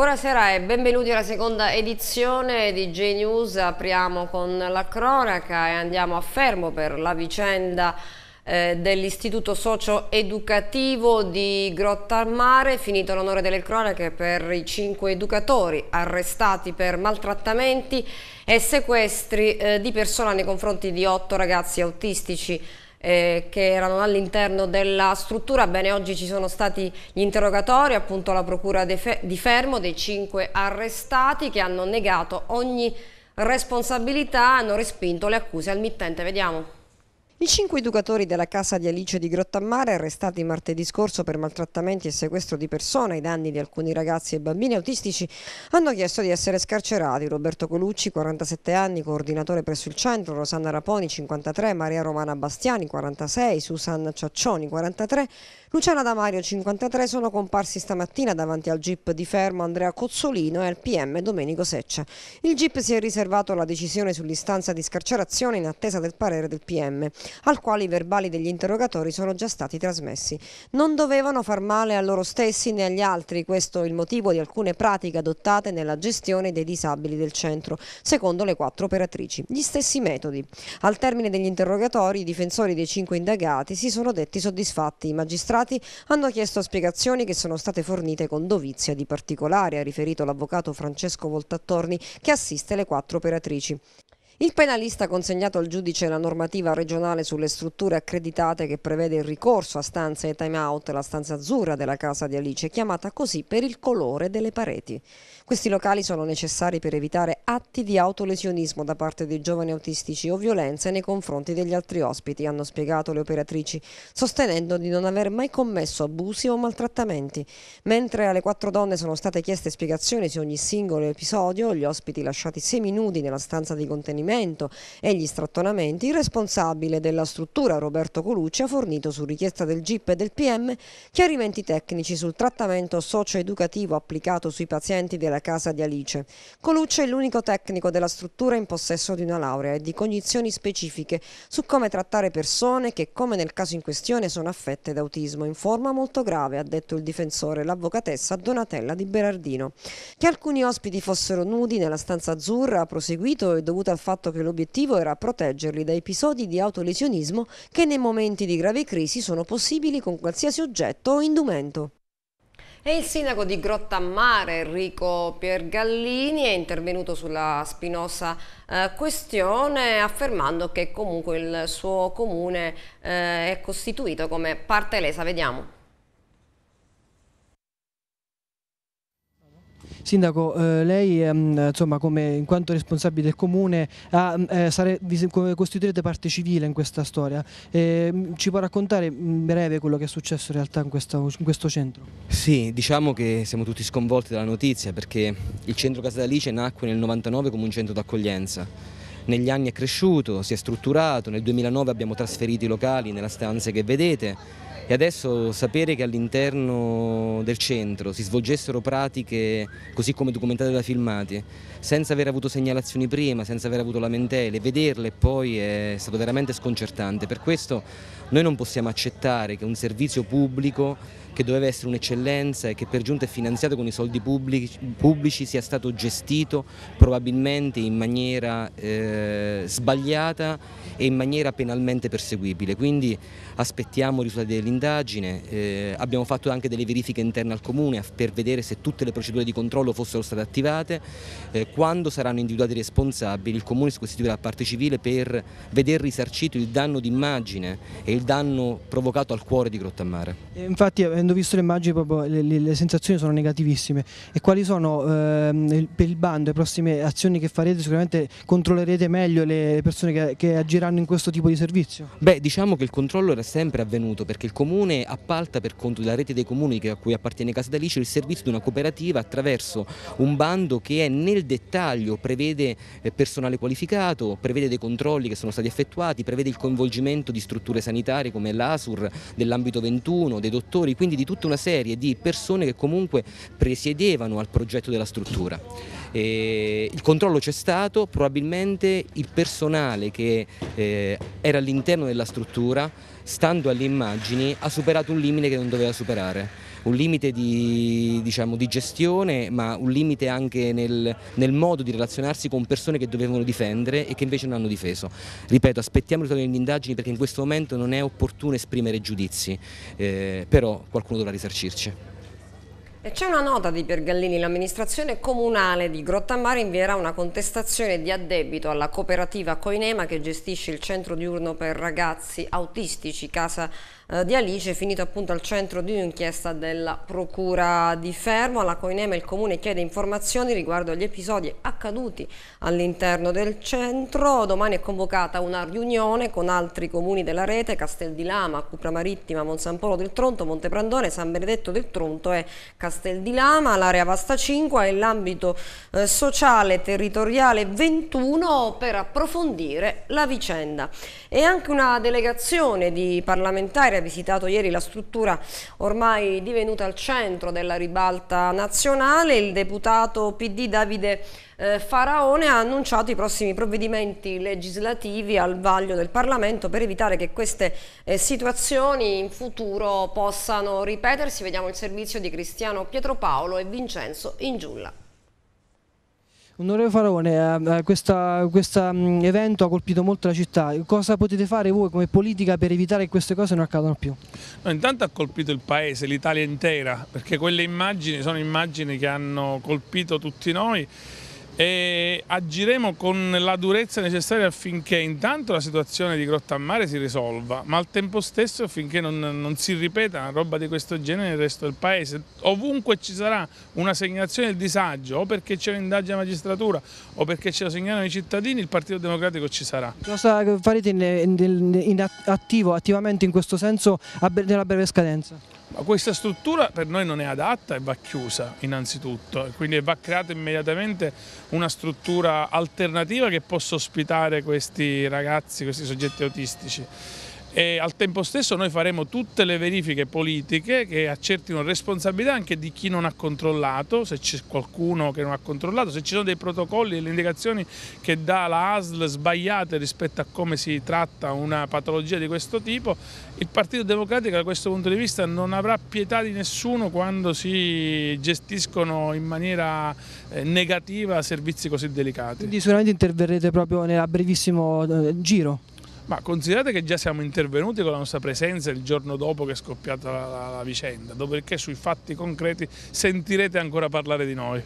Buonasera e benvenuti alla seconda edizione di G-News. Apriamo con la cronaca e andiamo a Fermo per la vicenda eh, dell'istituto socio-educativo di Grotta al Mare, finito l'onore delle cronache per i cinque educatori arrestati per maltrattamenti e sequestri eh, di persona nei confronti di otto ragazzi autistici eh, che erano all'interno della struttura. Bene, oggi ci sono stati gli interrogatori appunto alla procura di Fermo dei cinque arrestati che hanno negato ogni responsabilità, hanno respinto le accuse al mittente. Vediamo. I cinque educatori della casa di Alice di Grottammare, arrestati martedì scorso per maltrattamenti e sequestro di persona ai danni di alcuni ragazzi e bambini autistici, hanno chiesto di essere scarcerati. Roberto Colucci, 47 anni, coordinatore presso il centro, Rosanna Raponi, 53, Maria Romana Bastiani, 46, Susanna Ciaccioni, 43, Luciana Damario, 53, sono comparsi stamattina davanti al GIP di Fermo Andrea Cozzolino e al PM Domenico Seccia. Il GIP si è riservato la decisione sull'istanza di scarcerazione in attesa del parere del PM, al quale i verbali degli interrogatori sono già stati trasmessi. Non dovevano far male a loro stessi né agli altri, questo è il motivo di alcune pratiche adottate nella gestione dei disabili del centro, secondo le quattro operatrici. Gli stessi metodi. Al termine degli interrogatori, i difensori dei cinque indagati si sono detti soddisfatti. I magistrati magistrati hanno chiesto spiegazioni che sono state fornite con dovizia di particolari, ha riferito l'avvocato Francesco Voltattorni che assiste le quattro operatrici. Il penalista ha consegnato al giudice la normativa regionale sulle strutture accreditate che prevede il ricorso a stanze e time out, la stanza azzurra della casa di Alice, chiamata così per il colore delle pareti. Questi locali sono necessari per evitare atti di autolesionismo da parte dei giovani autistici o violenze nei confronti degli altri ospiti, hanno spiegato le operatrici, sostenendo di non aver mai commesso abusi o maltrattamenti. Mentre alle quattro donne sono state chieste spiegazioni su ogni singolo episodio, gli ospiti lasciati seminudi nella stanza di contenimento e gli strattonamenti, il responsabile della struttura Roberto Colucci ha fornito su richiesta del GIP e del PM chiarimenti tecnici sul trattamento socio-educativo applicato sui pazienti della la casa di Alice. Coluccio è l'unico tecnico della struttura in possesso di una laurea e di cognizioni specifiche su come trattare persone che, come nel caso in questione, sono affette da autismo in forma molto grave, ha detto il difensore, l'avvocatessa Donatella Di Berardino. Che alcuni ospiti fossero nudi nella stanza azzurra, ha proseguito, e dovuto al fatto che l'obiettivo era proteggerli da episodi di autolesionismo che nei momenti di grave crisi sono possibili con qualsiasi oggetto o indumento. E il sindaco di Grottammare, Enrico Piergallini, è intervenuto sulla spinosa eh, questione affermando che comunque il suo comune eh, è costituito come parte lesa. Vediamo. Sindaco, eh, lei ehm, insomma, come, in quanto responsabile del comune ha, mm, eh, sare, vi, costituirete parte civile in questa storia, eh, ci può raccontare in breve quello che è successo in realtà in questo, in questo centro? Sì, diciamo che siamo tutti sconvolti dalla notizia perché il centro Casalice nacque nel 99 come un centro d'accoglienza negli anni è cresciuto, si è strutturato, nel 2009 abbiamo trasferito i locali nella stanza che vedete, e adesso sapere che all'interno del centro si svolgessero pratiche così come documentate da filmati senza aver avuto segnalazioni prima, senza aver avuto lamentele, vederle poi è stato veramente sconcertante. Per questo noi non possiamo accettare che un servizio pubblico che doveva essere un'eccellenza e che per giunta è finanziato con i soldi pubblici, pubblici sia stato gestito probabilmente in maniera eh, sbagliata e in maniera penalmente perseguibile. Quindi aspettiamo i risultati dell'indagine, eh, abbiamo fatto anche delle verifiche interne al Comune per vedere se tutte le procedure di controllo fossero state attivate, eh, quando saranno individuati i responsabili, il Comune si costituirà parte civile per veder risarcito il danno d'immagine e il danno provocato al cuore di Grottammare. Eh, infatti, avendo visto le immagini, proprio le, le, le sensazioni sono negativissime. E quali sono eh, per il bando le prossime azioni che farete? Sicuramente controllerete meglio le persone che, che agiranno in questo tipo di servizio? Beh, diciamo che il controllo era sempre avvenuto perché il Comune appalta per conto della rete dei comuni a cui appartiene Casa d'Alice il servizio di una cooperativa attraverso un bando che è nel dettaglio dettaglio, prevede eh, personale qualificato, prevede dei controlli che sono stati effettuati, prevede il coinvolgimento di strutture sanitarie come l'ASUR, dell'ambito 21, dei dottori, quindi di tutta una serie di persone che comunque presiedevano al progetto della struttura. E il controllo c'è stato, probabilmente il personale che eh, era all'interno della struttura, stando alle immagini, ha superato un limite che non doveva superare un limite di, diciamo, di gestione ma un limite anche nel, nel, modo di relazionarsi con persone che dovevano difendere e che invece non hanno difeso. Ripeto, aspettiamo il risultato delle indagini perché in questo momento non è opportuno esprimere giudizi, eh, però qualcuno dovrà risarcirci. C'è una nota di Piergallini, l'amministrazione comunale di Grottamare invierà una contestazione di addebito alla cooperativa Coinema che gestisce il centro diurno per ragazzi autistici Casa eh, di Alice è finito appunto al centro di un'inchiesta della Procura di Fermo. Alla Coinema il Comune chiede informazioni riguardo agli episodi accaduti all'interno del centro. Domani è convocata una riunione con altri comuni della rete, Castel di Lama, Cupra Marittima, Monsampolo del Tronto, Monteprandone, San Benedetto del Tronto e Castel di Lama. L'area Vasta 5 e l'ambito eh, sociale territoriale 21 per approfondire la vicenda. E anche una delegazione di parlamentari visitato ieri la struttura ormai divenuta al centro della ribalta nazionale. Il deputato PD Davide eh, Faraone ha annunciato i prossimi provvedimenti legislativi al vaglio del Parlamento per evitare che queste eh, situazioni in futuro possano ripetersi. Vediamo il servizio di Cristiano Pietropaolo e Vincenzo Ingiulla. Onorevole Farone, ehm, eh, questo mm, evento ha colpito molto la città, cosa potete fare voi come politica per evitare che queste cose non accadano più? No, intanto ha colpito il paese, l'Italia intera, perché quelle immagini sono immagini che hanno colpito tutti noi e agiremo con la durezza necessaria affinché intanto la situazione di Grotta a Mare si risolva, ma al tempo stesso affinché non, non, si ripeta una roba di questo genere nel resto del paese. Ovunque ci sarà una segnalazione del disagio, o perché c'è un'indagine alla magistratura, o perché ce lo segnalano i cittadini, il Partito Democratico ci sarà. Cosa farete in, in, in attivo, attivamente in questo senso nella breve scadenza? Ma questa struttura per noi non è adatta e va chiusa innanzitutto, quindi va creata immediatamente una struttura alternativa che possa ospitare questi ragazzi, questi soggetti autistici e al tempo stesso noi faremo tutte le verifiche politiche che accertino responsabilità anche di chi non ha controllato, se c'è qualcuno che non ha controllato, se ci sono dei protocolli e le indicazioni che dà la ASL sbagliate rispetto a come si tratta una patologia di questo tipo, il Partito Democratico da questo punto di vista non avrà pietà di nessuno quando si gestiscono in maniera eh, negativa servizi così delicati. Quindi sicuramente interverrete proprio nel brevissimo eh, giro? Ma considerate che già siamo intervenuti con la nostra presenza il giorno dopo che è scoppiata la, la, la vicenda, dopodiché sui fatti concreti sentirete ancora parlare di noi.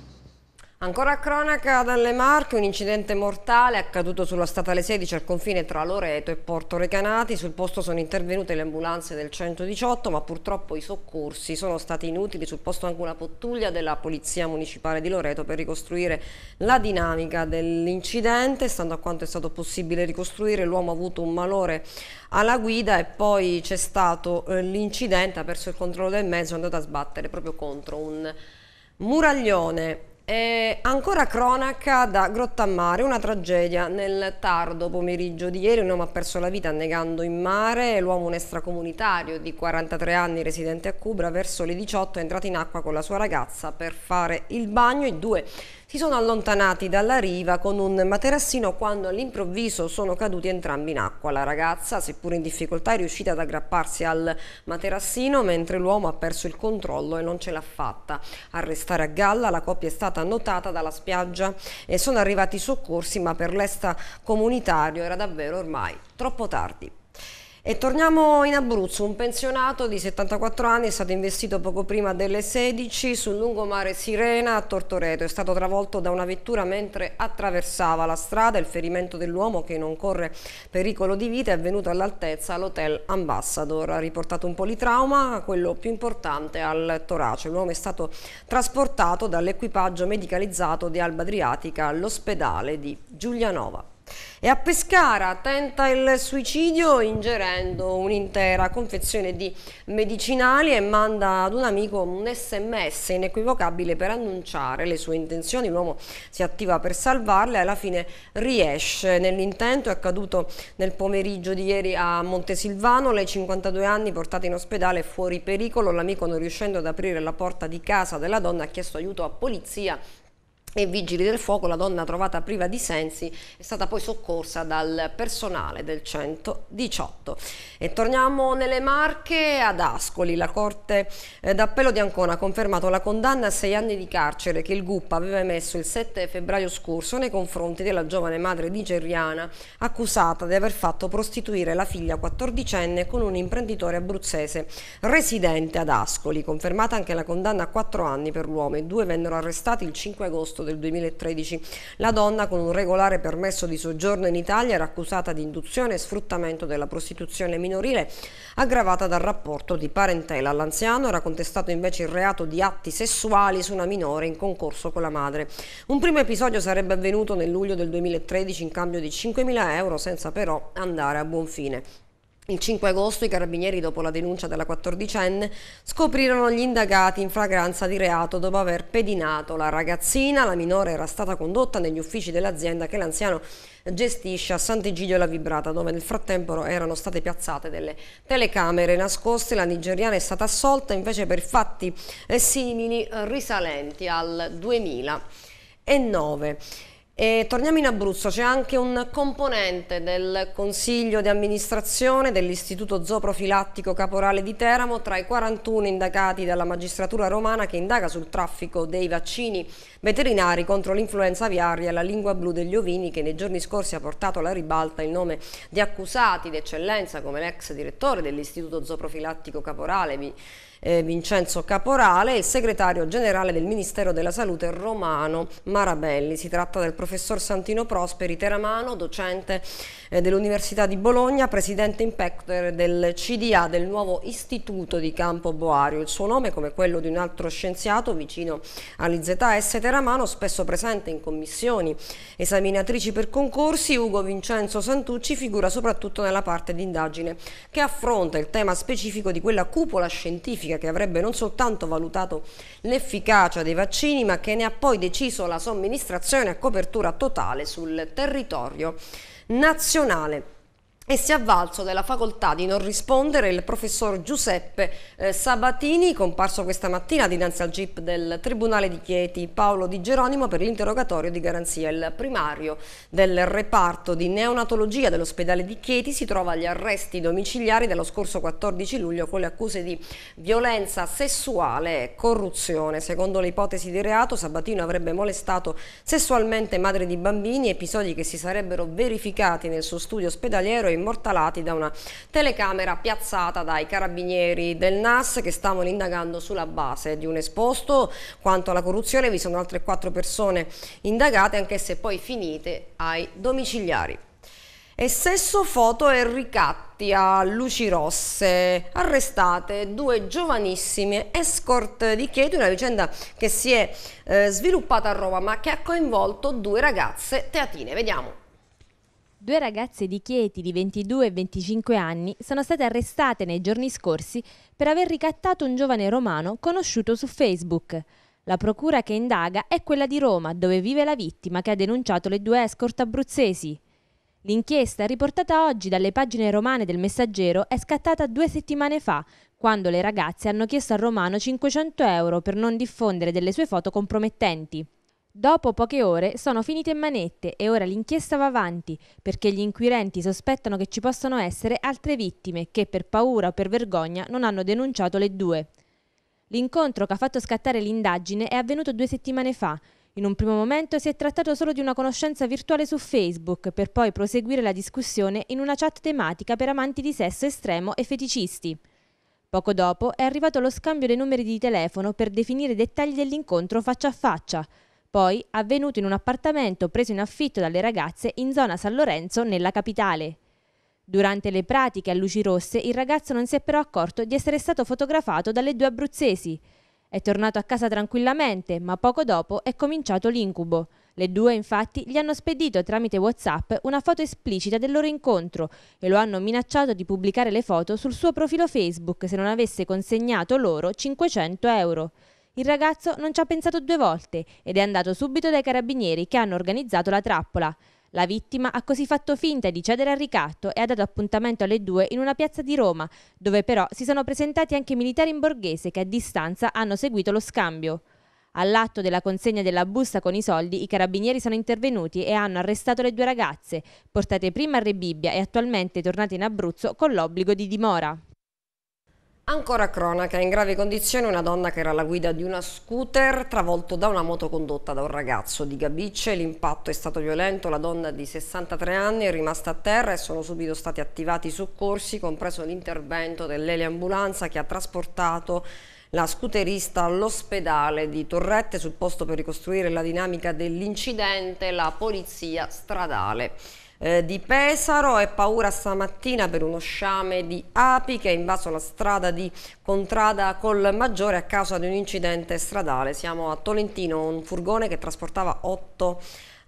Ancora a cronaca dalle Marche, un incidente mortale accaduto sulla statale 16 al confine tra Loreto e Porto Recanati. Sul posto sono intervenute le ambulanze del 118, ma purtroppo i soccorsi sono stati inutili. Sul posto anche una pottuglia della Polizia Municipale di Loreto per ricostruire la dinamica dell'incidente. Stando a quanto è stato possibile ricostruire, l'uomo ha avuto un malore alla guida e poi c'è stato eh, l'incidente, ha perso il controllo del mezzo è andato a sbattere proprio contro un muraglione e ancora cronaca da Grotta Mare, una tragedia. Nel tardo pomeriggio di ieri un uomo ha perso la vita annegando in mare. L'uomo, un extracomunitario di 43 anni residente a Cubra, verso le 18 è entrato in acqua con la sua ragazza per fare il bagno. I due si sono allontanati dalla riva con un materassino quando all'improvviso sono caduti entrambi in acqua. La ragazza, seppur in difficoltà, è riuscita ad aggrapparsi al materassino mentre l'uomo ha perso il controllo e non ce l'ha fatta. A restare a galla la coppia è stata annotata dalla spiaggia e sono arrivati i soccorsi ma per l'esta comunitario era davvero ormai troppo tardi. E torniamo in Abruzzo, un pensionato di 74 anni è stato investito poco prima delle 16 sul lungomare Sirena a Tortoreto, è stato travolto da una vettura mentre attraversava la strada, il ferimento dell'uomo che non corre pericolo di vita è avvenuto all'altezza all'hotel Ambassador, ha riportato un politrauma, quello più importante al torace, l'uomo è stato trasportato dall'equipaggio medicalizzato di Alba Adriatica all'ospedale di Giulianova. E a Pescara tenta il suicidio ingerendo un'intera confezione di medicinali e manda ad un amico un sms inequivocabile per annunciare le sue intenzioni. L'uomo si attiva per salvarle e alla fine riesce. Nell'intento è accaduto nel pomeriggio di ieri a Montesilvano, lei 52 anni portata in ospedale fuori pericolo, l'amico non riuscendo ad aprire la porta di casa della donna ha chiesto aiuto a polizia e vigili del fuoco, la donna trovata priva di sensi è stata poi soccorsa dal personale del 118. E torniamo nelle Marche ad Ascoli. La Corte eh, d'Appello di Ancona ha confermato la condanna a sei anni di carcere che il GUP aveva emesso il 7 febbraio scorso nei confronti della giovane madre nigeriana accusata di aver fatto prostituire la figlia 14enne con un imprenditore abruzzese residente ad Ascoli. Confermata anche la condanna a quattro anni per l'uomo. I due vennero arrestati il 5 agosto del 2013. La donna, con un regolare permesso di soggiorno in Italia, era accusata di induzione e sfruttamento della prostituzione minorile, aggravata dal rapporto di parentela. All'anziano era contestato invece il reato di atti sessuali su una minore in concorso con la madre. Un primo episodio sarebbe avvenuto nel luglio del 2013 in cambio di 5.000 euro senza però andare a buon fine. Il 5 agosto i carabinieri, dopo la denuncia della 14enne, scoprirono gli indagati in fragranza di reato dopo aver pedinato la ragazzina. La minore era stata condotta negli uffici dell'azienda che l'anziano gestisce a Sant'Egidio e la Vibrata, dove nel frattempo erano state piazzate delle telecamere nascoste. La nigeriana è stata assolta invece per fatti eh, simili eh, risalenti al 2009. E torniamo in Abruzzo, c'è anche un componente del Consiglio di amministrazione dell'Istituto Zooprofilattico Caporale di Teramo tra i 41 indagati dalla magistratura romana che indaga sul traffico dei vaccini veterinari contro l'influenza aviaria e la lingua blu degli ovini che nei giorni scorsi ha portato alla ribalta il nome di accusati d'eccellenza come l'ex direttore dell'Istituto Zooprofilattico Caporale eh, Vincenzo Caporale e il segretario generale del Ministero della Salute Romano Marabelli. Si tratta del professor Santino Prosperi Teramano, docente eh, dell'Università di Bologna, presidente impector del CDA del nuovo istituto di Campo Boario. Il suo nome, come quello di un altro scienziato vicino all'IZS Teramano, spesso presente in commissioni esaminatrici per concorsi, Ugo Vincenzo Santucci figura soprattutto nella parte di indagine che affronta il tema specifico di quella cupola scientifica che avrebbe non soltanto valutato l'efficacia dei vaccini ma che ne ha poi deciso la somministrazione a copertura copertura totale sul territorio nazionale e si è avvalso della facoltà di non rispondere il professor Giuseppe eh, Sabatini, comparso questa mattina dinanzi al GIP del Tribunale di Chieti, Paolo Di Geronimo per l'interrogatorio di garanzia. Il primario del reparto di neonatologia dell'ospedale di Chieti si trova agli arresti domiciliari dello scorso 14 luglio con le accuse di violenza sessuale e corruzione. Secondo le ipotesi di reato, Sabatino avrebbe molestato sessualmente madri di bambini, episodi che si sarebbero verificati nel suo studio ospedaliero e immortalati da una telecamera piazzata dai carabinieri del NAS che stavano indagando sulla base di un esposto. Quanto alla corruzione vi sono altre quattro persone indagate, anche se poi finite ai domiciliari. E sesso, foto e ricatti a luci rosse. Arrestate due giovanissime escort di Chieti, una vicenda che si è eh, sviluppata a Roma ma che ha coinvolto due ragazze teatine. Vediamo. Due ragazze di Chieti di 22 e 25 anni sono state arrestate nei giorni scorsi per aver ricattato un giovane romano conosciuto su Facebook. La procura che indaga è quella di Roma, dove vive la vittima che ha denunciato le due escort abruzzesi. L'inchiesta, riportata oggi dalle pagine romane del Messaggero, è scattata due settimane fa, quando le ragazze hanno chiesto al Romano 500 euro per non diffondere delle sue foto compromettenti. Dopo poche ore sono finite in manette e ora l'inchiesta va avanti perché gli inquirenti sospettano che ci possano essere altre vittime che per paura o per vergogna non hanno denunciato le due. L'incontro che ha fatto scattare l'indagine è avvenuto due settimane fa. In un primo momento si è trattato solo di una conoscenza virtuale su Facebook per poi proseguire la discussione in una chat tematica per amanti di sesso estremo e feticisti. Poco dopo è arrivato lo scambio dei numeri di telefono per definire i dettagli dell'incontro faccia a faccia poi avvenuto in un appartamento preso in affitto dalle ragazze in zona San Lorenzo nella capitale. Durante le pratiche a luci rosse il ragazzo non si è però accorto di essere stato fotografato dalle due abruzzesi. È tornato a casa tranquillamente, ma poco dopo è cominciato l'incubo. Le due infatti gli hanno spedito tramite Whatsapp una foto esplicita del loro incontro e lo hanno minacciato di pubblicare le foto sul suo profilo Facebook se non avesse consegnato loro 500 euro. Il ragazzo non ci ha pensato due volte ed è andato subito dai carabinieri che hanno organizzato la trappola. La vittima ha così fatto finta di cedere al ricatto e ha dato appuntamento alle due in una piazza di Roma, dove però si sono presentati anche militari in borghese che a distanza hanno seguito lo scambio. All'atto della consegna della busta con i soldi, i carabinieri sono intervenuti e hanno arrestato le due ragazze, portate prima a Rebibbia e attualmente tornate in Abruzzo con l'obbligo di dimora. Ancora cronaca, in grave condizione una donna che era alla guida di una scooter travolto da una moto condotta da un ragazzo di Gabice, l'impatto è stato violento, la donna di 63 anni è rimasta a terra e sono subito stati attivati i soccorsi, compreso l'intervento dell'eliambulanza che ha trasportato la scooterista all'ospedale di Torrette sul posto per ricostruire la dinamica dell'incidente, la polizia stradale eh, di Pesaro e paura stamattina per uno sciame di api che ha invaso la strada di Contrada col Maggiore a causa di un incidente stradale. Siamo a Tolentino, un furgone che trasportava otto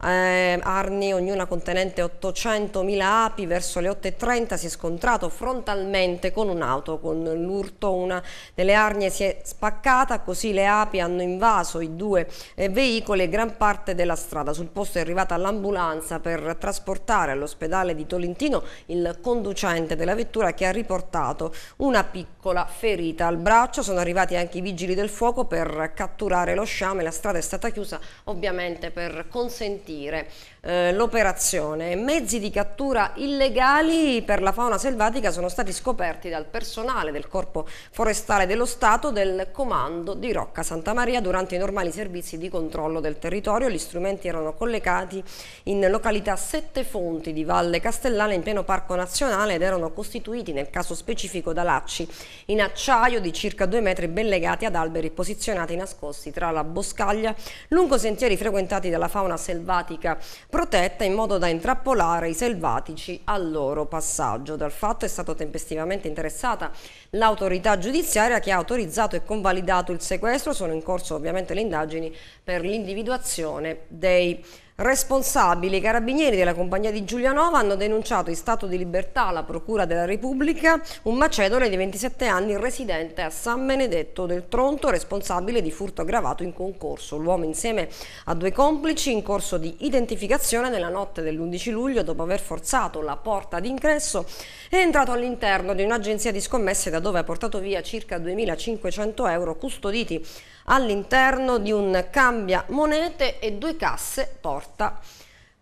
eh, armi, ognuna contenente 800.000 api, verso le 8.30 si è scontrato frontalmente con un'auto, con l'urto una delle arnie si è spaccata, così le api hanno invaso i due eh, veicoli e gran parte della strada. Sul posto è arrivata l'ambulanza per trasportare all'ospedale di Tolentino il conducente della vettura che ha riportato una piccola ferita al braccio, sono arrivati anche i vigili del fuoco per catturare lo sciame, la strada è stata chiusa ovviamente per consentire sentire eh, l'operazione. Mezzi di cattura illegali per la fauna selvatica sono stati scoperti dal personale del Corpo Forestale dello Stato del Comando di Rocca Santa Maria durante i normali servizi di controllo del territorio. Gli strumenti erano collegati in località Sette Fonti di Valle Castellana in pieno Parco Nazionale ed erano costituiti nel caso specifico da lacci in acciaio di circa due metri ben legati ad alberi posizionati nascosti tra la boscaglia lungo sentieri frequentati dalla fauna selvatica protetta in modo da intrappolare i selvatici al loro passaggio. Dal fatto è stata tempestivamente interessata l'autorità giudiziaria che ha autorizzato e convalidato il sequestro, sono in corso ovviamente le indagini per l'individuazione dei responsabili. I carabinieri della compagnia di Giulianova hanno denunciato in stato di libertà alla Procura della Repubblica un macedone di 27 anni residente a San Benedetto del Tronto, responsabile di furto aggravato in concorso. L'uomo insieme a due complici in corso di identificazione nella notte dell'11 luglio, dopo aver forzato la porta d'ingresso, è entrato all'interno di un'agenzia di scommesse da dove ha portato via circa 2.500 euro custoditi all'interno di un cambia monete e due casse porta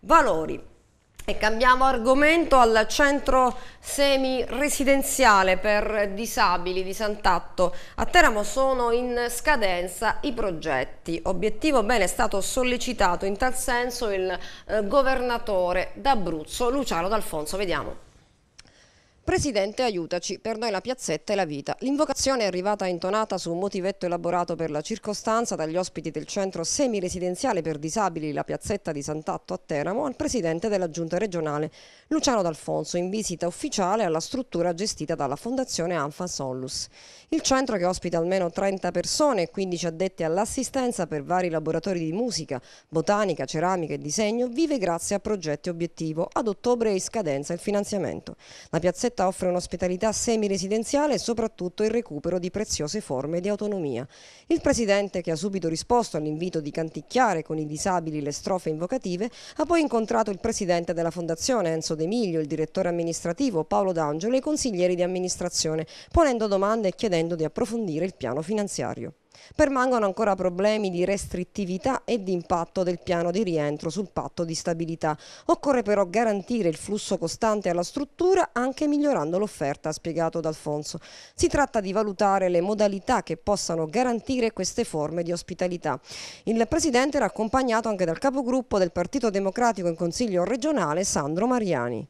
valori. E cambiamo argomento al centro semi-residenziale per disabili di Sant'Atto. A Teramo sono in scadenza i progetti. Obiettivo bene è stato sollecitato in tal senso il eh, governatore d'Abruzzo Luciano D'Alfonso. Vediamo. Presidente aiutaci, per noi la piazzetta è la vita. L'invocazione è arrivata intonata su un motivetto elaborato per la circostanza dagli ospiti del centro semiresidenziale per disabili la piazzetta di Sant'Atto a Teramo al Presidente della Giunta regionale Luciano D'Alfonso in visita ufficiale alla struttura gestita dalla Fondazione Anfa Sollus. Il centro che ospita almeno 30 persone e 15 addetti all'assistenza per vari laboratori di musica, botanica, ceramica e disegno vive grazie a progetti obiettivo. Ad ottobre è in scadenza il finanziamento. La piazzetta città offre un'ospitalità semi-residenziale e soprattutto il recupero di preziose forme di autonomia. Il presidente, che ha subito risposto all'invito di canticchiare con i disabili le strofe invocative, ha poi incontrato il presidente della fondazione Enzo De Miglio, il direttore amministrativo Paolo D'Angelo e i consiglieri di amministrazione, ponendo domande e chiedendo di approfondire il piano finanziario. Permangono ancora problemi di restrittività e di impatto del piano di rientro sul patto di stabilità. Occorre però garantire il flusso costante alla struttura anche migliorando l'offerta, ha spiegato D'Alfonso. Si tratta di valutare le modalità che possano garantire queste forme di ospitalità. Il Presidente era accompagnato anche dal capogruppo del Partito Democratico in Consiglio regionale Sandro Mariani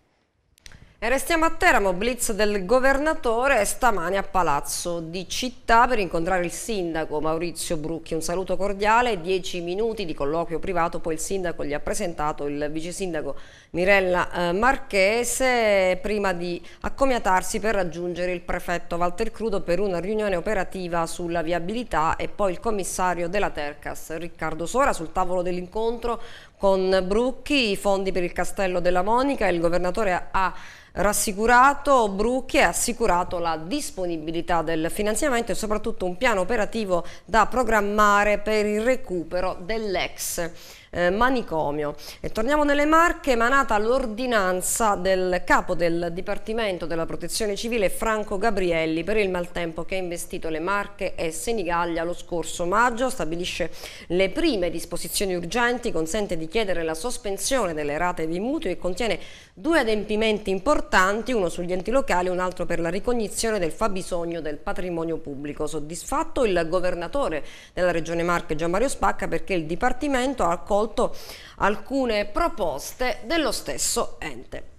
restiamo a Teramo, blitz del governatore stamani a Palazzo di Città per incontrare il sindaco Maurizio Brucchi. Un saluto cordiale, dieci minuti di colloquio privato, poi il sindaco gli ha presentato il vice sindaco Mirella eh, Marchese prima di accomiatarsi per raggiungere il prefetto Walter Crudo per una riunione operativa sulla viabilità e poi il commissario della Tercas Riccardo Sora sul tavolo dell'incontro con Brucchi, i fondi per il Castello della Monica, il governatore ha rassicurato Brucchi e ha assicurato la disponibilità del finanziamento e soprattutto un piano operativo da programmare per il recupero dell'ex eh, manicomio. E torniamo nelle Marche, emanata l'ordinanza del capo del Dipartimento della Protezione Civile Franco Gabrielli per il maltempo che ha investito le Marche e Senigallia lo scorso maggio, stabilisce le prime disposizioni urgenti, consente di chiedere la sospensione delle rate di mutui e contiene Due adempimenti importanti, uno sugli enti locali e un altro per la ricognizione del fabbisogno del patrimonio pubblico. Soddisfatto il governatore della Regione Marche Gian Mario Spacca perché il Dipartimento ha accolto alcune proposte dello stesso ente.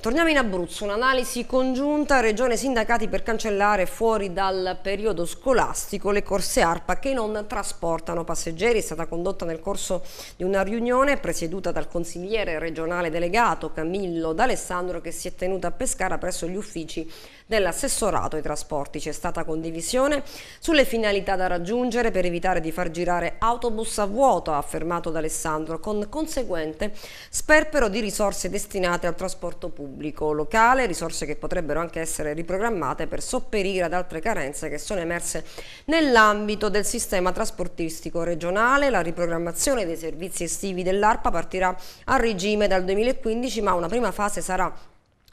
Torniamo in Abruzzo, un'analisi congiunta Regione Sindacati per cancellare fuori dal periodo scolastico le corse ARPA che non trasportano passeggeri. È stata condotta nel corso di una riunione presieduta dal consigliere regionale delegato Camillo D'Alessandro che si è tenuta a Pescara presso gli uffici dell'assessorato ai trasporti. C'è stata condivisione sulle finalità da raggiungere per evitare di far girare autobus a vuoto, ha affermato D'Alessandro, con conseguente sperpero di risorse destinate al trasporto pubblico locale, risorse che potrebbero anche essere riprogrammate per sopperire ad altre carenze che sono emerse nell'ambito del sistema trasportistico regionale. La riprogrammazione dei servizi estivi dell'ARPA partirà a regime dal 2015, ma una prima fase sarà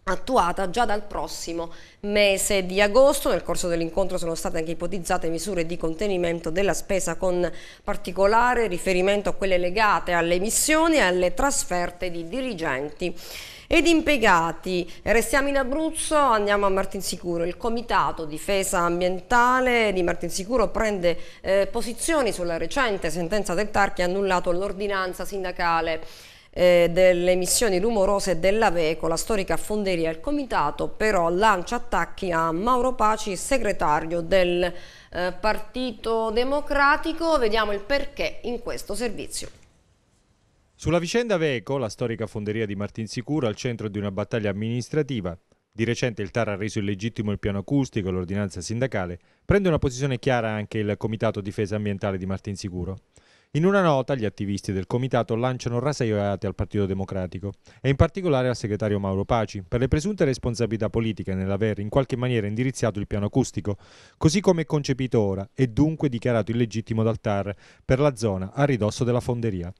attuata già dal prossimo mese di agosto. Nel corso dell'incontro sono state anche ipotizzate misure di contenimento della spesa con particolare riferimento a quelle legate alle missioni e alle trasferte di dirigenti ed impiegati. Restiamo in Abruzzo, andiamo a Martinsicuro. Il Comitato Difesa Ambientale di Martinsicuro prende eh, posizioni sulla recente sentenza del TAR che ha annullato l'ordinanza sindacale eh, delle emissioni rumorose della VECO, la storica fonderia. Il comitato però lancia attacchi a Mauro Paci, segretario del eh, Partito Democratico. Vediamo il perché in questo servizio. Sulla vicenda Veco, la storica fonderia di Martin Sicuro al centro di una battaglia amministrativa, di recente il TAR ha reso illegittimo il piano acustico e l'ordinanza sindacale, prende una posizione chiara anche il Comitato Difesa Ambientale di Martinsicuro. In una nota gli attivisti del comitato lanciano raseiate al Partito Democratico e in particolare al segretario Mauro Paci per le presunte responsabilità politiche nell'aver in qualche maniera indirizzato il piano acustico, così come è concepito ora e dunque dichiarato illegittimo dal TAR per la zona a ridosso della fonderia.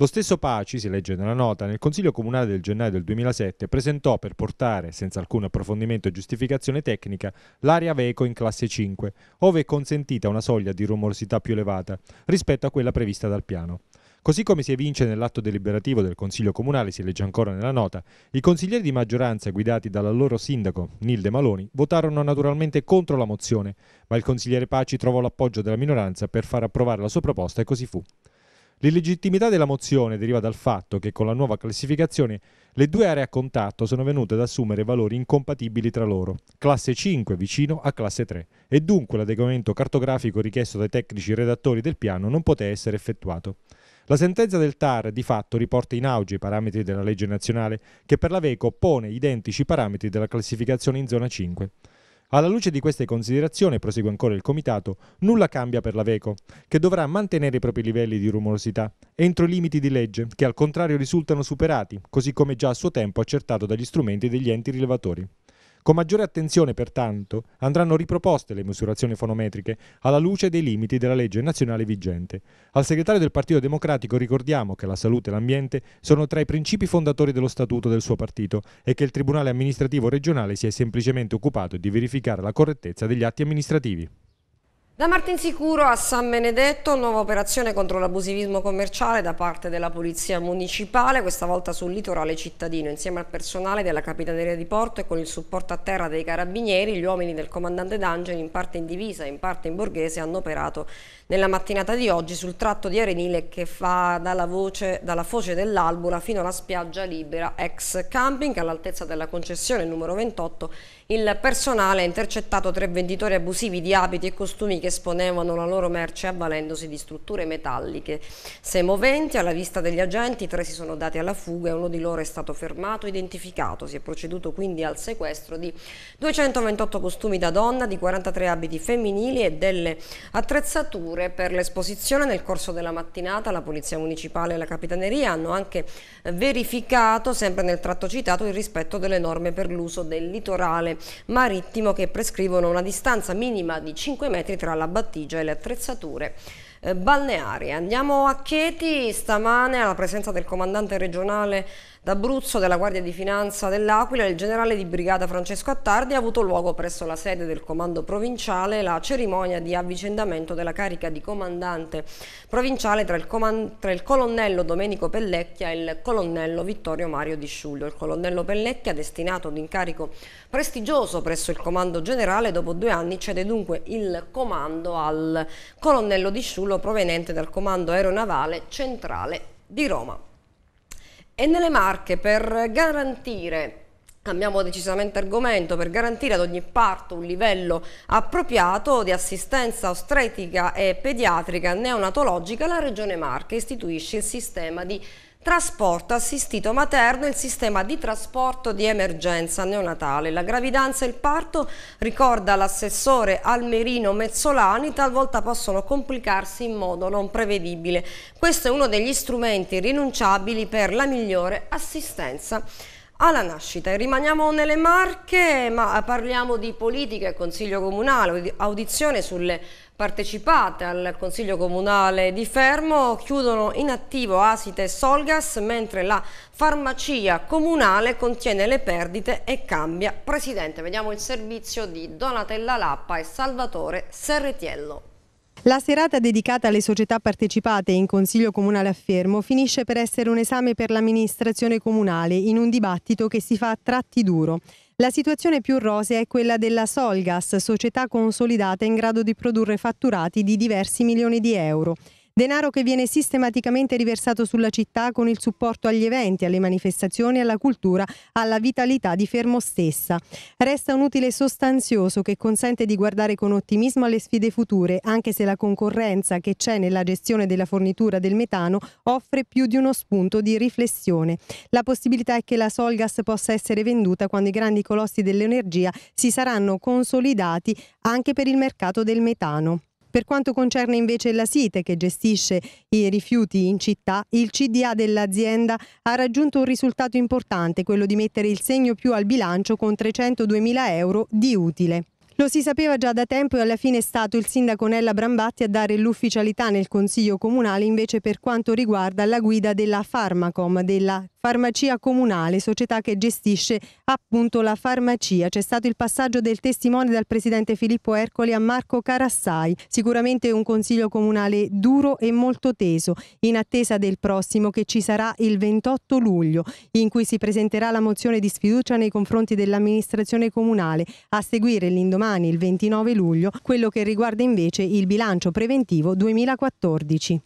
Lo stesso Paci, si legge nella nota, nel Consiglio Comunale del gennaio del 2007 presentò per portare, senza alcun approfondimento e giustificazione tecnica, l'area Veco in classe 5, ove è consentita una soglia di rumorosità più elevata rispetto a quella prevista dal piano. Così come si evince nell'atto deliberativo del Consiglio Comunale, si legge ancora nella nota, i consiglieri di maggioranza guidati dall'allora sindaco Nilde Maloni votarono naturalmente contro la mozione, ma il consigliere Paci trovò l'appoggio della minoranza per far approvare la sua proposta e così fu. L'illegittimità della mozione deriva dal fatto che con la nuova classificazione le due aree a contatto sono venute ad assumere valori incompatibili tra loro, classe 5 vicino a classe 3, e dunque l'adeguamento cartografico richiesto dai tecnici redattori del piano non poté essere effettuato. La sentenza del TAR di fatto riporta in auge i parametri della legge nazionale che per la VECO pone identici parametri della classificazione in zona 5. Alla luce di queste considerazioni, prosegue ancora il Comitato, nulla cambia per l'Aveco, che dovrà mantenere i propri livelli di rumorosità entro i limiti di legge, che al contrario risultano superati, così come già a suo tempo accertato dagli strumenti degli enti rilevatori. Con maggiore attenzione, pertanto, andranno riproposte le misurazioni fonometriche alla luce dei limiti della legge nazionale vigente. Al segretario del Partito Democratico ricordiamo che la salute e l'ambiente sono tra i principi fondatori dello statuto del suo partito e che il Tribunale amministrativo regionale si è semplicemente occupato di verificare la correttezza degli atti amministrativi. Da Martinsicuro a San Benedetto, nuova operazione contro l'abusivismo commerciale da parte della Polizia Municipale, questa volta sul litorale cittadino, insieme al personale della Capitaneria di Porto e con il supporto a terra dei Carabinieri, gli uomini del comandante D'Angeli, in parte in divisa e in parte in borghese, hanno operato nella mattinata di oggi sul tratto di Arenile che fa dalla, voce, dalla foce dell'Albula fino alla spiaggia libera ex camping all'altezza della concessione numero 28 il personale ha intercettato tre venditori abusivi di abiti e costumi che esponevano la loro merce avvalendosi di strutture metalliche semoventi alla vista degli agenti tre si sono dati alla fuga e uno di loro è stato fermato e identificato si è proceduto quindi al sequestro di 228 costumi da donna di 43 abiti femminili e delle attrezzature misure per l'esposizione. Nel corso della mattinata la Polizia Municipale e la Capitaneria hanno anche verificato, sempre nel tratto citato, il rispetto delle norme per l'uso del litorale marittimo che prescrivono una distanza minima di 5 metri tra la battigia e le attrezzature eh, balneari. Andiamo a Chieti, stamane alla presenza del comandante regionale D'Abruzzo della Guardia di Finanza dell'Aquila, il generale di brigata Francesco Attardi ha avuto luogo presso la sede del comando provinciale la cerimonia di avvicendamento della carica di comandante provinciale tra il, tra il colonnello Domenico Pellecchia e il colonnello Vittorio Mario Di Sciullo. Il colonnello Pellecchia, destinato ad incarico prestigioso presso il comando generale, dopo due anni cede dunque il comando al colonnello Di Sciullo proveniente dal comando aeronavale centrale di Roma. E nelle Marche per garantire Cambiamo decisamente argomento per garantire ad ogni parto un livello appropriato di assistenza ostetrica e pediatrica neonatologica. La Regione Marche istituisce il sistema di Trasporto assistito materno il sistema di trasporto di emergenza neonatale. La gravidanza e il parto, ricorda l'assessore Almerino Mezzolani, talvolta possono complicarsi in modo non prevedibile. Questo è uno degli strumenti rinunciabili per la migliore assistenza alla nascita. E rimaniamo nelle Marche, ma parliamo di politica e Consiglio Comunale, audizione sulle partecipate al Consiglio Comunale di Fermo, chiudono in attivo Asite e Solgas, mentre la farmacia comunale contiene le perdite e cambia presidente. Vediamo il servizio di Donatella Lappa e Salvatore Serretiello. La serata dedicata alle società partecipate in Consiglio Comunale a Fermo finisce per essere un esame per l'amministrazione comunale in un dibattito che si fa a tratti duro. La situazione più rosea è quella della Solgas, società consolidata in grado di produrre fatturati di diversi milioni di euro. Denaro che viene sistematicamente riversato sulla città con il supporto agli eventi, alle manifestazioni, alla cultura, alla vitalità di Fermo stessa. Resta un utile sostanzioso che consente di guardare con ottimismo alle sfide future, anche se la concorrenza che c'è nella gestione della fornitura del metano offre più di uno spunto di riflessione. La possibilità è che la Solgas possa essere venduta quando i grandi colossi dell'energia si saranno consolidati anche per il mercato del metano. Per quanto concerne invece la Site che gestisce i rifiuti in città, il CDA dell'azienda ha raggiunto un risultato importante, quello di mettere il segno più al bilancio con 302.000 euro di utile. Lo si sapeva già da tempo e alla fine è stato il sindaco Nella Brambatti a dare l'ufficialità nel Consiglio Comunale invece per quanto riguarda la guida della Farmacom, della farmacia comunale, società che gestisce appunto la farmacia. C'è stato il passaggio del testimone dal presidente Filippo Ercoli a Marco Carassai, sicuramente un consiglio comunale duro e molto teso, in attesa del prossimo che ci sarà il 28 luglio, in cui si presenterà la mozione di sfiducia nei confronti dell'amministrazione comunale, a seguire l'indomani domani, il 29 luglio, quello che riguarda invece il bilancio preventivo 2014.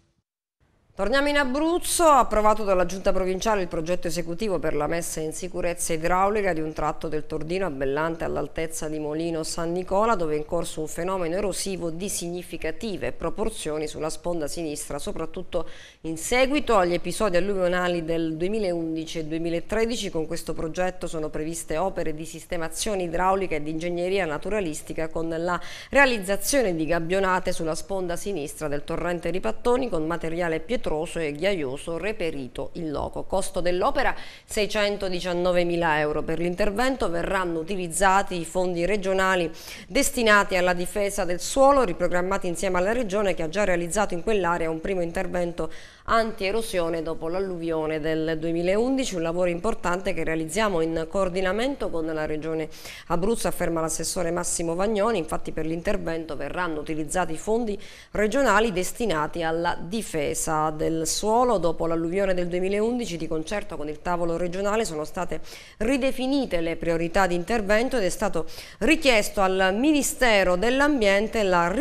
Torniamo in Abruzzo, approvato dalla Giunta Provinciale il progetto esecutivo per la messa in sicurezza idraulica di un tratto del Tordino abbellante all'altezza di Molino San Nicola dove è in corso un fenomeno erosivo di significative proporzioni sulla sponda sinistra, soprattutto in seguito agli episodi alluvionali del 2011 e 2013. Con questo progetto sono previste opere di sistemazione idraulica e di ingegneria naturalistica con la realizzazione di gabbionate sulla sponda sinistra del torrente Ripattoni con materiale pietoso pietroso e ghiaioso reperito in loco. Costo dell'opera 619 mila euro. Per l'intervento verranno utilizzati i fondi regionali destinati alla difesa del suolo, riprogrammati insieme alla Regione che ha già realizzato in quell'area un primo intervento anti-erosione dopo l'alluvione del 2011, un lavoro importante che realizziamo in coordinamento con la Regione Abruzzo, afferma l'assessore Massimo Vagnoni, infatti per l'intervento verranno utilizzati i fondi regionali destinati alla difesa del suolo dopo l'alluvione del 2011 di concerto con il tavolo regionale sono state ridefinite le priorità di intervento ed è stato richiesto al Ministero dell'Ambiente la,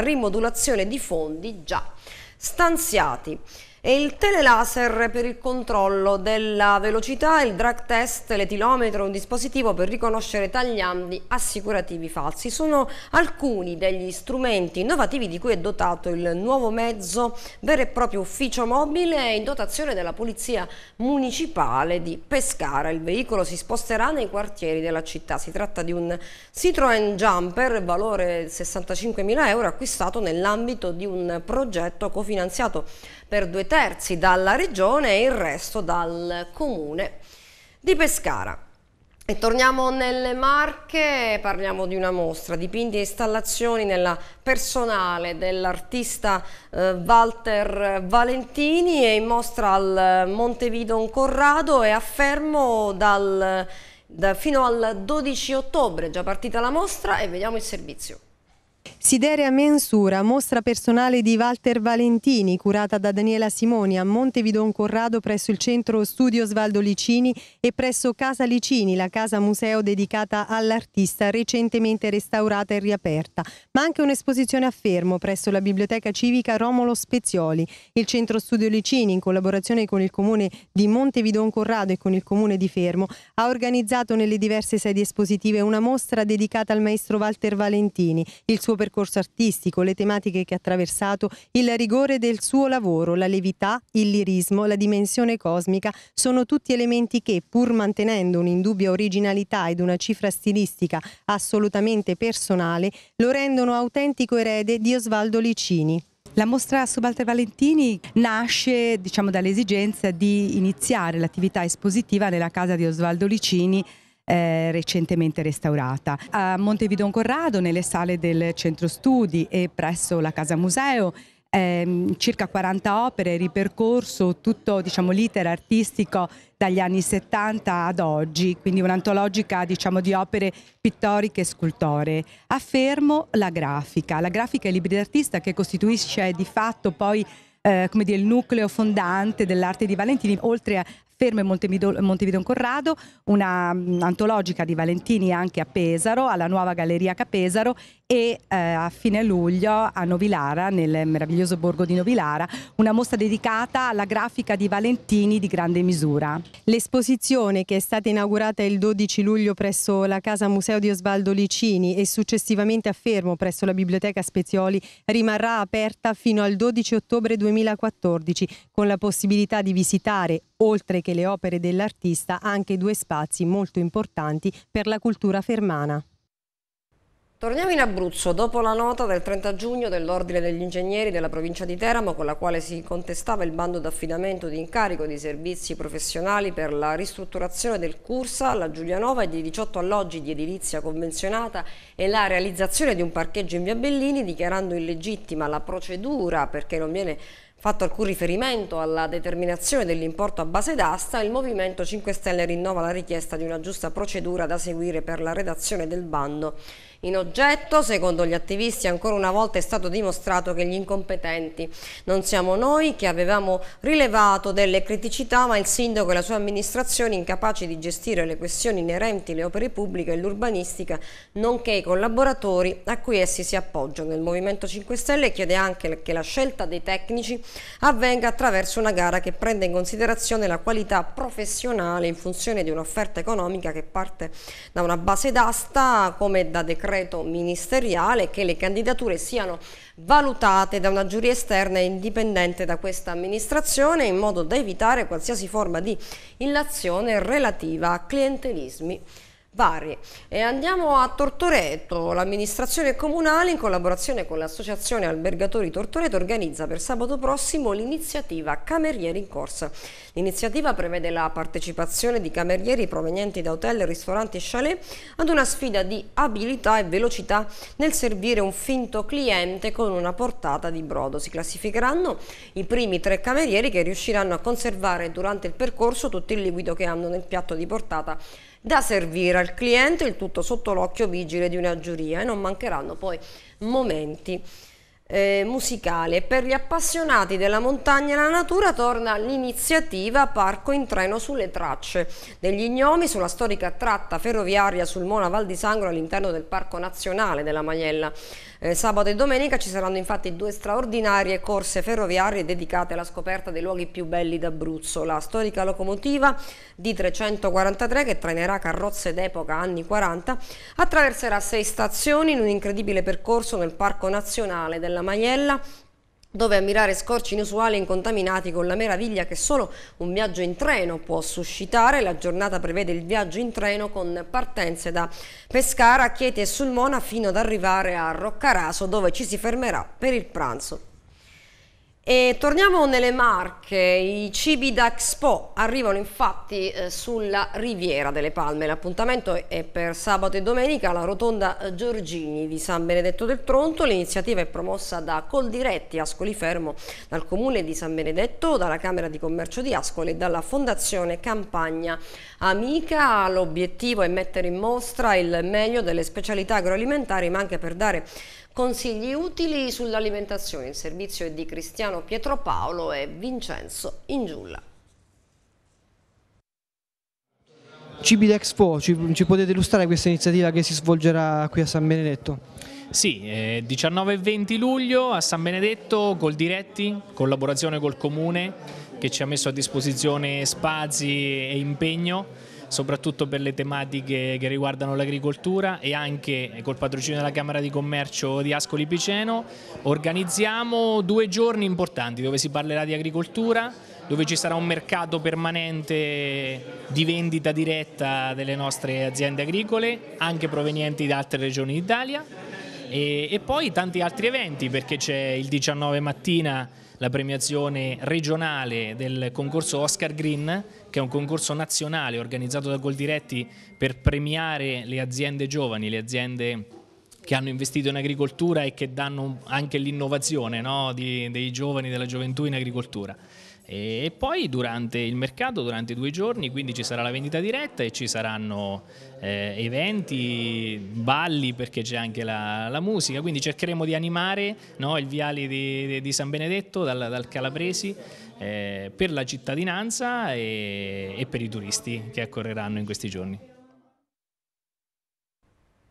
rimodulazione di fondi già stanziati. E il telelaser per il controllo della velocità, il drug test, l'etilometro, un dispositivo per riconoscere tagliandi assicurativi falsi. Sono alcuni degli strumenti innovativi di cui è dotato il nuovo mezzo vero e proprio ufficio mobile in dotazione della Polizia Municipale di Pescara. Il veicolo si sposterà nei quartieri della città. Si tratta di un Citroen Jumper valore 65.000 euro acquistato nell'ambito di un progetto cofinanziato per due terzi dalla regione e il resto dal comune di Pescara. E torniamo nelle Marche, parliamo di una mostra, dipinti e installazioni nella personale dell'artista eh, Walter Valentini e in mostra al Montevidon Corrado e a Fermo dal, da, fino al 12 ottobre, è già partita la mostra e vediamo il servizio. Siderea Mensura, mostra personale di Walter Valentini, curata da Daniela Simoni a Montevidon Corrado presso il centro Studio Svaldo Licini e presso Casa Licini, la casa museo dedicata all'artista recentemente restaurata e riaperta, ma anche un'esposizione a Fermo presso la Biblioteca Civica Romolo Spezioli. Il centro Studio Licini, in collaborazione con il comune di Montevidon Corrado e con il comune di Fermo, ha organizzato nelle diverse sedi espositive una mostra dedicata al maestro Walter Valentini, il suo suo percorso artistico, le tematiche che ha attraversato, il rigore del suo lavoro, la levità, il lirismo, la dimensione cosmica, sono tutti elementi che, pur mantenendo un'indubbia originalità ed una cifra stilistica assolutamente personale, lo rendono autentico erede di Osvaldo Licini. La mostra Subalter Valentini nasce diciamo, dall'esigenza di iniziare l'attività espositiva nella casa di Osvaldo Licini eh, recentemente restaurata. A Montevideo Corrado, nelle sale del centro studi e presso la Casa Museo, Ehm, circa 40 opere, ripercorso tutto diciamo, l'iter artistico dagli anni 70 ad oggi, quindi un'antologica diciamo, di opere pittoriche e scultore. Affermo la grafica, la grafica e i libri d'artista che costituisce di fatto poi eh, come dire, il nucleo fondante dell'arte di Valentini, oltre a Fermo e Montevideo, Montevideo Corrado, una mh, mm, antologica di Valentini anche a Pesaro, alla nuova Galleria Capesaro e eh, a fine luglio a Novilara, nel meraviglioso borgo di Novilara, una mostra dedicata alla grafica di Valentini di grande misura. L'esposizione che è stata inaugurata il 12 luglio presso la Casa Museo di Osvaldo Licini e successivamente a Fermo presso la Biblioteca Spezioli rimarrà aperta fino al 12 ottobre 2014 con la possibilità di visitare oltre che le opere dell'artista, anche due spazi molto importanti per la cultura fermana. Torniamo in Abruzzo, dopo la nota del 30 giugno dell'Ordine degli Ingegneri della provincia di Teramo con la quale si contestava il bando d'affidamento di incarico di servizi professionali per la ristrutturazione del Cursa, la Giulianova e di 18 alloggi di edilizia convenzionata e la realizzazione di un parcheggio in via Bellini dichiarando illegittima la procedura perché non viene Fatto alcun riferimento alla determinazione dell'importo a base d'asta, il Movimento 5 Stelle rinnova la richiesta di una giusta procedura da seguire per la redazione del bando in oggetto. Secondo gli attivisti ancora una volta è stato dimostrato che gli incompetenti non siamo noi che avevamo rilevato delle criticità ma il sindaco e la sua amministrazione incapaci di gestire le questioni inerenti alle opere pubbliche e l'urbanistica nonché i collaboratori a cui essi si appoggiano. Il Movimento 5 Stelle chiede anche che la scelta dei tecnici avvenga attraverso una gara che prenda in considerazione la qualità professionale in funzione di un'offerta economica che parte da una base d'asta come da decreto decreto ministeriale che le candidature siano valutate da una giuria esterna indipendente da questa amministrazione in modo da evitare qualsiasi forma di illazione relativa a clientelismi varie. E andiamo a Tortoreto, l'amministrazione comunale in collaborazione con l'associazione Albergatori Tortoreto organizza per sabato prossimo l'iniziativa Camerieri in Corsa. L'iniziativa prevede la partecipazione di camerieri provenienti da hotel, ristoranti e chalet ad una sfida di abilità e velocità nel servire un finto cliente con una portata di brodo. Si classificheranno i primi tre camerieri che riusciranno a conservare durante il percorso tutto il liquido che hanno nel piatto di portata da servire al cliente, il tutto sotto l'occhio vigile di una giuria e non mancheranno poi momenti eh, musicali. Per gli appassionati della montagna e la natura torna l'iniziativa Parco in treno sulle tracce degli ignomi sulla storica tratta ferroviaria sul Mona Val di Sangro all'interno del Parco Nazionale della Magliella eh, sabato e domenica ci saranno infatti due straordinarie corse ferroviarie dedicate alla scoperta dei luoghi più belli d'Abruzzo. La storica locomotiva d 343 che trainerà carrozze d'epoca anni 40 attraverserà sei stazioni in un incredibile percorso nel Parco Nazionale della Maiella dove ammirare scorci inusuali e incontaminati con la meraviglia che solo un viaggio in treno può suscitare. La giornata prevede il viaggio in treno con partenze da Pescara, Chieti e Sulmona fino ad arrivare a Roccaraso dove ci si fermerà per il pranzo. E torniamo nelle Marche, i cibi da Expo arrivano infatti eh, sulla Riviera delle Palme, l'appuntamento è per sabato e domenica alla Rotonda Giorgini di San Benedetto del Tronto, l'iniziativa è promossa da Coldiretti Ascoli Fermo, dal Comune di San Benedetto, dalla Camera di Commercio di Ascoli e dalla Fondazione Campagna Amica. L'obiettivo è mettere in mostra il meglio delle specialità agroalimentari ma anche per dare consigli utili sull'alimentazione. Il servizio è di Cristiano Pietro Paolo e Vincenzo Ingiulla. Cibid Expo, ci, ci, potete illustrare questa iniziativa che si svolgerà qui a San Benedetto? Sì, eh, 19 e 20 luglio a San Benedetto, col diretti, collaborazione col comune, che ci ha messo a disposizione spazi e impegno soprattutto per le tematiche che riguardano l'agricoltura e anche col patrocinio della Camera di Commercio di Ascoli Piceno organizziamo due giorni importanti dove si parlerà di agricoltura, dove ci sarà un mercato permanente di vendita diretta delle nostre aziende agricole, anche provenienti da altre regioni d'Italia e, e poi tanti altri eventi perché c'è il 19 mattina la premiazione regionale del concorso Oscar Green, che è un concorso nazionale organizzato da Goldiretti per premiare le aziende giovani, le aziende che hanno investito in agricoltura e che danno anche l'innovazione no, dei giovani, della gioventù in agricoltura. E poi durante il mercato, durante i due giorni, quindi ci sarà la vendita diretta e ci saranno eh, eventi, balli perché c'è anche la, la, musica, quindi cercheremo di animare no, il viale di, di, San Benedetto dal, dal Calabresi eh, per la cittadinanza e, e per i turisti che accorreranno in questi giorni.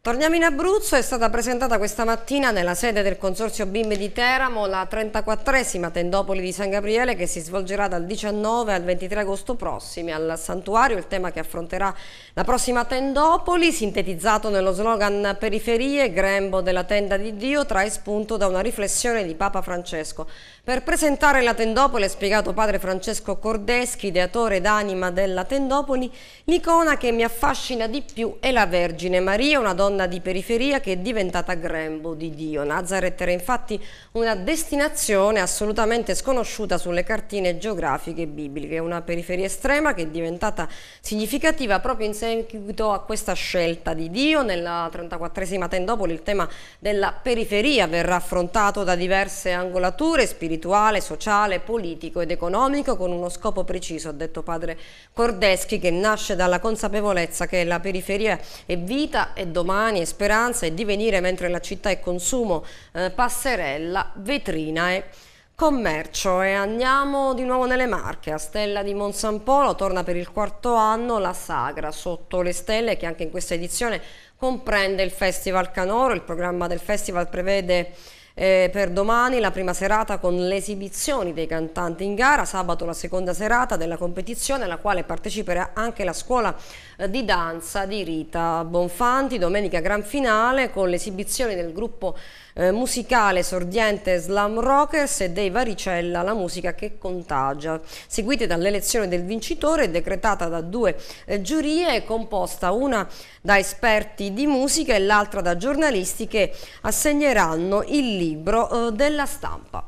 Torniamo in Abruzzo, è stata presentata questa mattina nella sede del Consorzio BIM di Teramo la 34esima Tendopoli di San Gabriele che si svolgerà dal 19 al 23 agosto prossimi al santuario, il tema che affronterà la prossima tendopoli, sintetizzato nello slogan Periferie, grembo della tenda di Dio, trae spunto da una riflessione di Papa Francesco. Per presentare la tendopoli, ha spiegato padre Francesco Cordeschi, ideatore d'anima della tendopoli, l'icona che mi affascina di più è la Vergine Maria, una donna di periferia che è diventata grembo di Dio. Nazareth era infatti una destinazione assolutamente sconosciuta sulle cartine geografiche bibliche, una periferia estrema che è diventata significativa proprio in seguito seguito a questa scelta di Dio. Nella 34esima Tendopoli il tema della periferia verrà affrontato da diverse angolature, spirituale, sociale, politico ed economico, con uno scopo preciso, ha detto padre Cordeschi, che nasce dalla consapevolezza che la periferia è vita, e domani, è speranza, è divenire, mentre la città è consumo, eh, passerella, vetrina e... Commercio e andiamo di nuovo nelle Marche, a Stella di Monsampolo torna per il quarto anno la sagra sotto le stelle che anche in questa edizione comprende il Festival Canoro, il programma del festival prevede eh, per domani la prima serata con le esibizioni dei cantanti in gara, sabato la seconda serata della competizione alla quale parteciperà anche la scuola di danza di Rita Bonfanti, domenica gran finale con l'esibizione del gruppo eh, musicale sordiente Slam Rockers e dei Varicella, la musica che contagia, seguite dall'elezione del vincitore decretata da due eh, giurie composta una da esperti di musica e l'altra da giornalisti che assegneranno il libro eh, della stampa.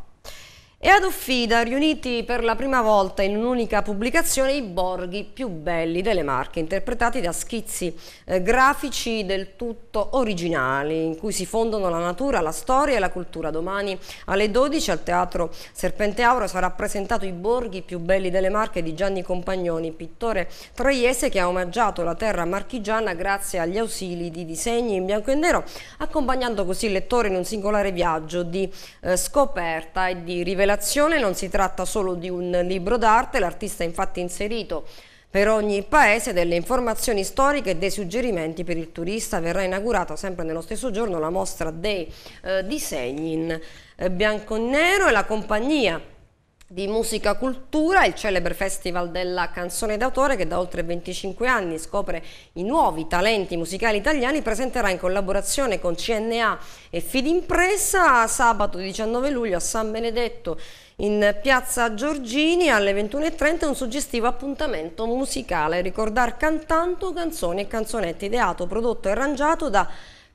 E ad Uffida, riuniti per la prima volta in un'unica pubblicazione, i borghi più belli delle Marche, interpretati da schizzi eh, grafici del tutto originali, in cui si fondono la natura, la storia e la cultura. Domani alle 12 al Teatro Serpente Auro sarà presentato I borghi più belli delle Marche di Gianni Compagnoni, pittore troiese che ha omaggiato la terra marchigiana grazie agli ausili di disegni in bianco e nero, accompagnando così il lettore in un singolare viaggio di eh, scoperta e di rivelazione rivelazione, non si tratta solo di un libro d'arte, l'artista ha infatti inserito per ogni paese delle informazioni storiche e dei suggerimenti per il turista. Verrà inaugurata sempre nello stesso giorno la mostra dei eh, disegni in eh, bianco e nero e la compagnia di musica cultura, il celebre festival della canzone d'autore che da oltre 25 anni scopre i nuovi talenti musicali italiani, presenterà in collaborazione con CNA e Fidimpresa sabato 19 luglio a San Benedetto in piazza Giorgini alle 21.30 un suggestivo appuntamento musicale, ricordar cantando canzoni e canzonette ideato, prodotto e arrangiato da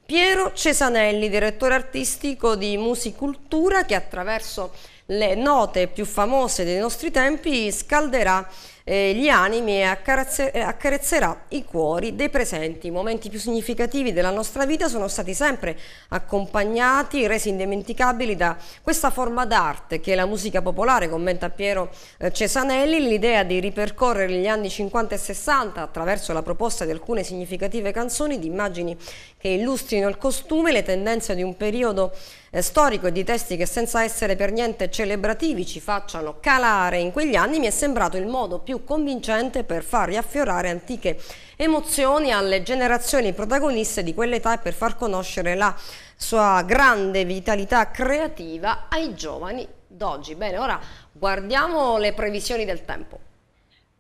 Piero Cesanelli, direttore artistico di Musicultura che attraverso le note più famose dei nostri tempi, scalderà eh, gli animi e accarezzerà i cuori dei presenti. I momenti più significativi della nostra vita sono stati sempre accompagnati, resi indimenticabili da questa forma d'arte che è la musica popolare, commenta Piero eh, Cesanelli, l'idea di ripercorrere gli anni 50 e 60 attraverso la proposta di alcune significative canzoni, di immagini che illustrino il costume, le tendenze di un periodo eh, storico e di testi che senza essere per niente celebrativi ci facciano calare in quegli anni mi è sembrato il modo più convincente per far riaffiorare antiche emozioni alle generazioni protagoniste di quell'età e per far conoscere la sua grande vitalità creativa ai giovani d'oggi. Bene, ora guardiamo le previsioni del tempo.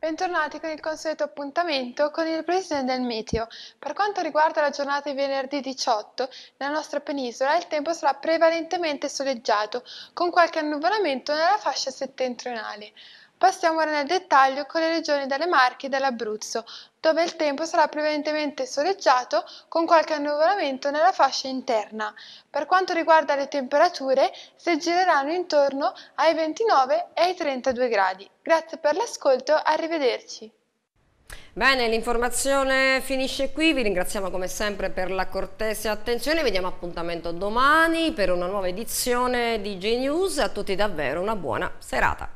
Bentornati con il consueto appuntamento con il presidente del meteo. Per quanto riguarda la giornata di venerdì 18, nella nostra penisola il tempo sarà prevalentemente soleggiato, con qualche annuvolamento nella fascia settentrionale. Passiamo ora nel dettaglio con le regioni delle Marche e dell'Abruzzo, dove il tempo sarà prevalentemente soleggiato con qualche annuvolamento nella fascia interna. Per quanto riguarda le temperature, si gireranno intorno ai 29 e ai 32 gradi. Grazie per l'ascolto, arrivederci. Bene, l'informazione finisce qui, vi ringraziamo come sempre per la cortese attenzione, vediamo appuntamento domani per una nuova edizione di G-News, a tutti davvero una buona serata.